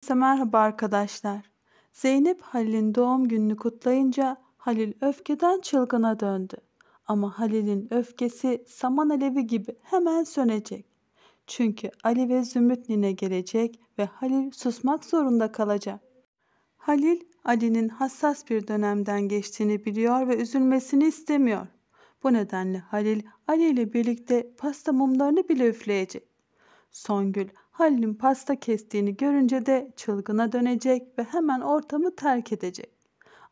Herkese merhaba arkadaşlar. Zeynep Halil'in doğum gününü kutlayınca Halil öfkeden çılgına döndü. Ama Halil'in öfkesi saman alevi gibi hemen sönecek. Çünkü Ali ve Zümrüt Nine gelecek ve Halil susmak zorunda kalacak. Halil, Ali'nin hassas bir dönemden geçtiğini biliyor ve üzülmesini istemiyor. Bu nedenle Halil, Ali ile birlikte pasta mumlarını bile üfleyecek. Songül Halil'in pasta kestiğini görünce de çılgına dönecek ve hemen ortamı terk edecek.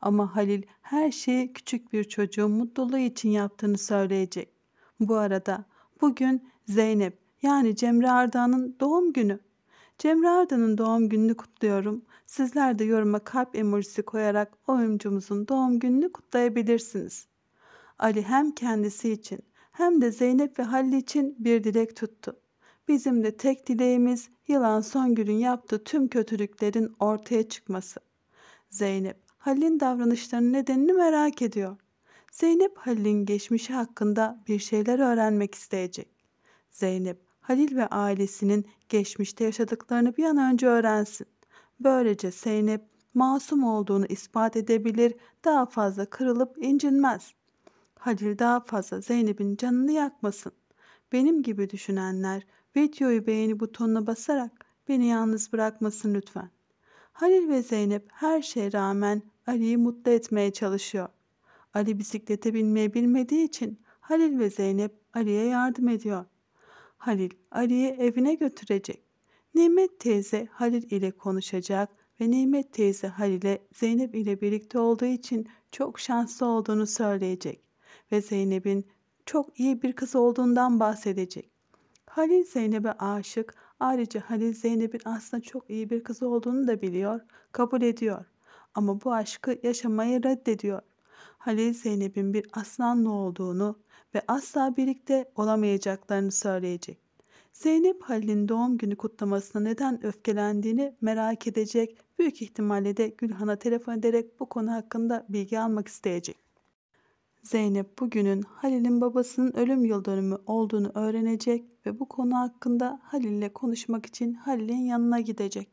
Ama Halil her şeyi küçük bir çocuğun mutluluğu için yaptığını söyleyecek. Bu arada bugün Zeynep yani Cemre Arda'nın doğum günü. Cemre Arda'nın doğum gününü kutluyorum. Sizler de yoruma kalp emojisi koyarak oyuncumuzun doğum gününü kutlayabilirsiniz. Ali hem kendisi için hem de Zeynep ve Halil için bir dilek tuttu. Bizim de tek dileğimiz yılan son günün yaptığı tüm kötülüklerin ortaya çıkması. Zeynep, Halil'in davranışlarının nedenini merak ediyor. Zeynep, Halil'in geçmişi hakkında bir şeyler öğrenmek isteyecek. Zeynep, Halil ve ailesinin geçmişte yaşadıklarını bir an önce öğrensin. Böylece Zeynep masum olduğunu ispat edebilir, daha fazla kırılıp incinmez. Halil daha fazla Zeynep'in canını yakmasın. Benim gibi düşünenler videoyu beğeni butonuna basarak beni yalnız bırakmasın lütfen. Halil ve Zeynep her şeye rağmen Ali'yi mutlu etmeye çalışıyor. Ali bisiklete binmeyi bilmediği için Halil ve Zeynep Ali'ye yardım ediyor. Halil Ali'yi evine götürecek. Nimet teyze Halil ile konuşacak ve Nimet teyze Halil'e Zeynep ile birlikte olduğu için çok şanslı olduğunu söyleyecek ve Zeynep'in çok iyi bir kız olduğundan bahsedecek. Halil Zeynep'e aşık. Ayrıca Halil Zeynep'in aslında çok iyi bir kız olduğunu da biliyor, kabul ediyor. Ama bu aşkı yaşamayı reddediyor. Halil Zeynep'in bir aslanlı olduğunu ve asla birlikte olamayacaklarını söyleyecek. Zeynep Halil'in doğum günü kutlamasına neden öfkelendiğini merak edecek. Büyük ihtimalle de Gülhan'a telefon ederek bu konu hakkında bilgi almak isteyecek. Zeynep bugünün Halil'in babasının ölüm yıldönümü olduğunu öğrenecek ve bu konu hakkında Halil'le konuşmak için Halil'in yanına gidecek.